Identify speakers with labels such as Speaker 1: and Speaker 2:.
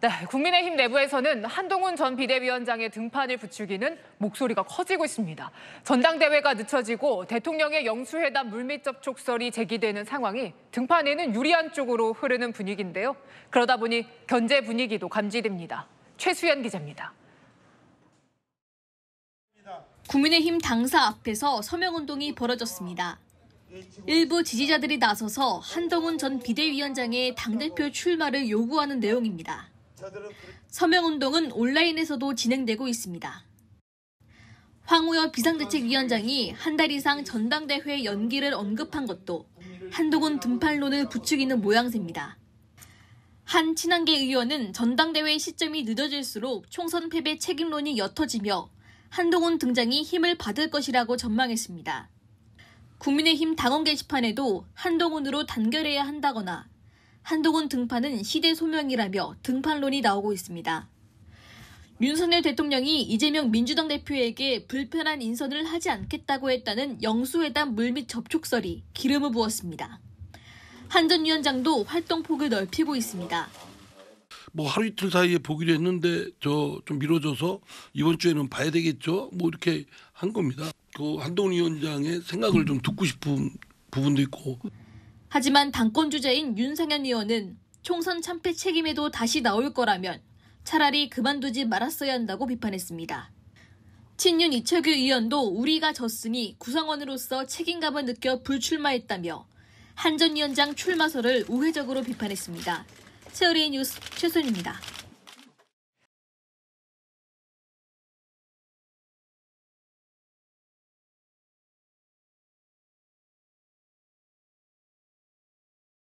Speaker 1: 네, 국민의힘 내부에서는 한동훈 전 비대위원장의 등판을 부추기는 목소리가 커지고 있습니다. 전당대회가 늦춰지고 대통령의 영수회담 물밑 접촉설이 제기되는 상황이 등판에는 유리한 쪽으로 흐르는 분위기인데요. 그러다 보니 견제 분위기도 감지됩니다. 최수연 기자입니다.
Speaker 2: 국민의힘 당사 앞에서 서명운동이 벌어졌습니다. 일부 지지자들이 나서서 한동훈 전 비대위원장의 당대표 출마를 요구하는 내용입니다. 서명운동은 온라인에서도 진행되고 있습니다. 황우여 비상대책위원장이 한 달 이상 전당대회 연기를 언급한 것도 한동훈 등판론을 부추기는 모양새입니다. 한 친한계 의원은 전당대회 시점이 늦어질수록 총선 패배 책임론이 옅어지며 한동훈 등장이 힘을 받을 것이라고 전망했습니다. 국민의힘 당원 게시판에도 한동훈으로 단결해야 한다거나 한동훈 등판은 시대 소명이라며 등판론이 나오고 있습니다. 윤석열 대통령이 이재명 민주당 대표에게 불편한 인선을 하지 않겠다고 했다는 영수회담 물밑 접촉설이 기름을 부었습니다. 한전 위원장도 활동폭을 넓히고 있습니다.
Speaker 3: 뭐 하루 이틀 사이에 보기로 했는데 저 좀 미뤄져서 이번 주에는 봐야 되겠죠. 뭐 이렇게 한 겁니다. 그 한동훈 위원장의 생각을 좀 듣고 싶은 부분도 있고.
Speaker 2: 하지만 당권 주자인 윤상현 의원은 총선 참패 책임에도 다시 나올 거라면 차라리 그만두지 말았어야 한다고 비판했습니다. 친윤 이철규 의원도 우리가 졌으니 구성원으로서 책임감을 느껴 불출마했다며 한 전 위원장 출마설을 우회적으로 비판했습니다. 채우리 뉴스 최순입니다.